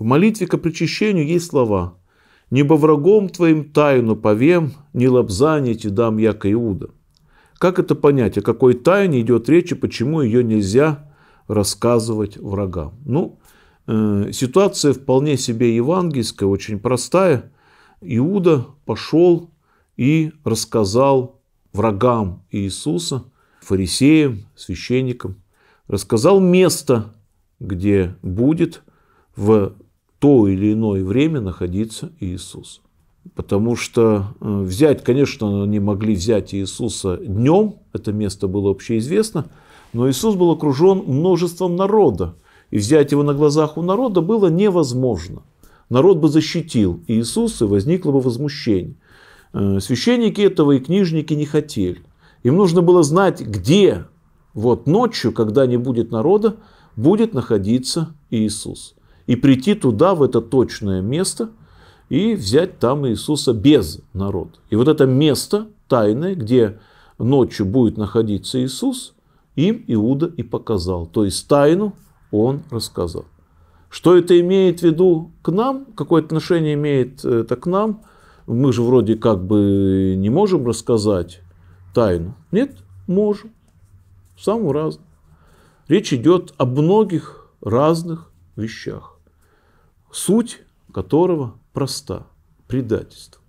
В молитве к причащению есть слова «Небо врагом твоим тайну повем, не лапзание те дам яко Иуда». Как это понять, о какой тайне идет речь и почему ее нельзя рассказывать врагам? Ну, э, ситуация вполне себе евангельская, очень простая. Иуда пошел и рассказал врагам Иисуса, фарисеям, священникам, рассказал место, где будет в то или иное время находиться Иисус. Потому что э, взять, конечно, они могли взять Иисуса днем, это место было общеизвестно, но Иисус был окружен множеством народа, и взять его на глазах у народа было невозможно. Народ бы защитил Иисуса, и возникло бы возмущение. Э, священники этого и книжники не хотели. Им нужно было знать, где вот ночью, когда не будет народа, будет находиться Иисус и прийти туда, в это точное место, и взять там Иисуса без народа. И вот это место тайное, где ночью будет находиться Иисус, им Иуда и показал. То есть тайну он рассказал. Что это имеет в виду к нам? Какое отношение имеет э, это к нам? Мы же вроде как бы не можем рассказать тайну. Нет, можем. Самым разным. Речь идет о многих разных вещах суть которого проста – предательство.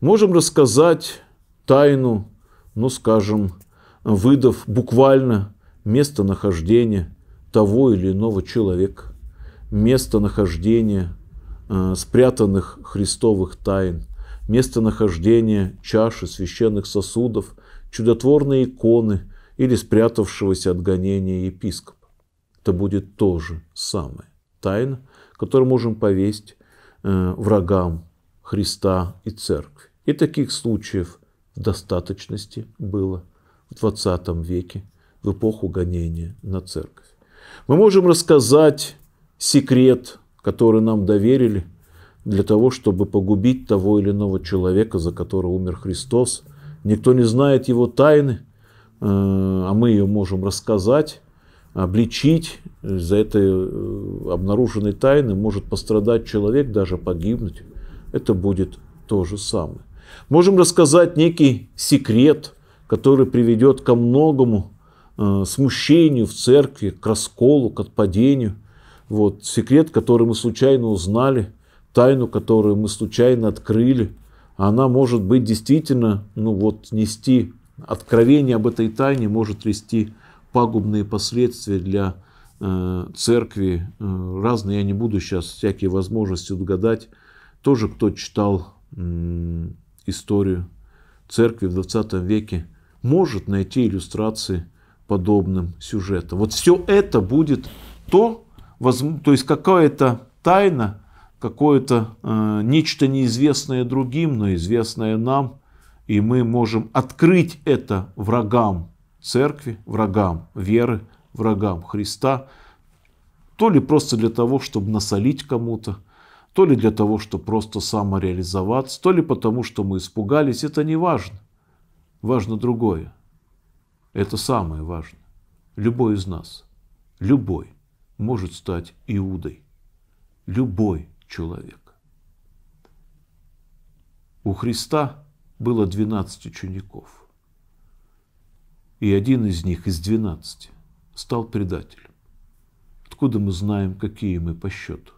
Можем рассказать тайну, ну, скажем, выдав буквально местонахождение того или иного человека, местонахождение э, спрятанных христовых тайн, местонахождение чаши священных сосудов, чудотворной иконы или спрятавшегося от гонения епископа. Это будет то же самое. Тайна, который можем повесть э, врагам Христа и Церкви. И таких случаев в достаточности было в 20 веке, в эпоху гонения на Церковь. Мы можем рассказать секрет, который нам доверили, для того, чтобы погубить того или иного человека, за которого умер Христос. Никто не знает его тайны, э, а мы ее можем рассказать обличить э, за это э, обнаруженной тайны, может пострадать человек, даже погибнуть. Это будет то же самое. Можем рассказать некий секрет, который приведет ко многому э, смущению в церкви, к расколу, к отпадению. Вот, секрет, который мы случайно узнали, тайну, которую мы случайно открыли, она может быть действительно, ну вот, нести откровение об этой тайне, может вести пагубные последствия для э, церкви э, разные, я не буду сейчас всякие возможности угадать. Тоже кто читал историю церкви в 20 веке, может найти иллюстрации подобным сюжетом. Вот все это будет то, воз то есть какая-то тайна, какое-то э, нечто неизвестное другим, но известное нам, и мы можем открыть это врагам церкви врагам, веры врагам Христа, то ли просто для того, чтобы насолить кому-то, то ли для того, чтобы просто самореализоваться, то ли потому, что мы испугались, это не важно. Важно другое. Это самое важное. Любой из нас, любой, может стать Иудой. Любой человек. У Христа было 12 учеников – и один из них из двенадцати стал предателем. Откуда мы знаем, какие мы по счету?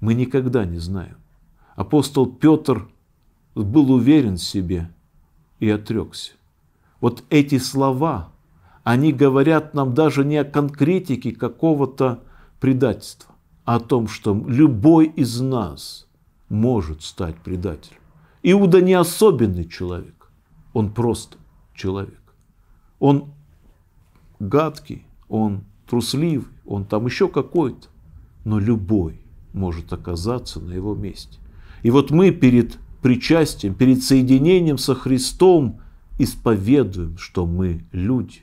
Мы никогда не знаем. Апостол Петр был уверен в себе и отрекся. Вот эти слова, они говорят нам даже не о конкретике какого-то предательства, а о том, что любой из нас может стать предателем. Иуда не особенный человек, он просто человек. Он гадкий, он трусливый, он там еще какой-то, но любой может оказаться на его месте. И вот мы перед причастием, перед соединением со Христом исповедуем, что мы люди.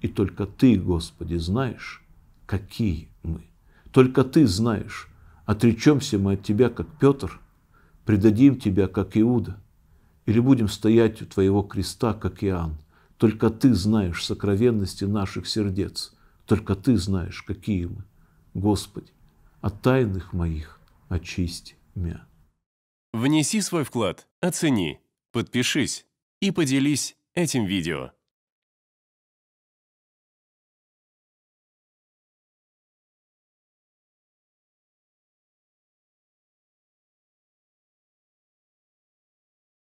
И только Ты, Господи, знаешь, какие мы. Только Ты знаешь, отречемся мы от Тебя, как Петр, предадим Тебя, как Иуда, или будем стоять у Твоего креста, как Иоанн, только Ты знаешь сокровенности наших сердец. Только Ты знаешь, какие мы. Господи, от тайных моих очисти меня. Внеси свой вклад, оцени, подпишись и поделись этим видео.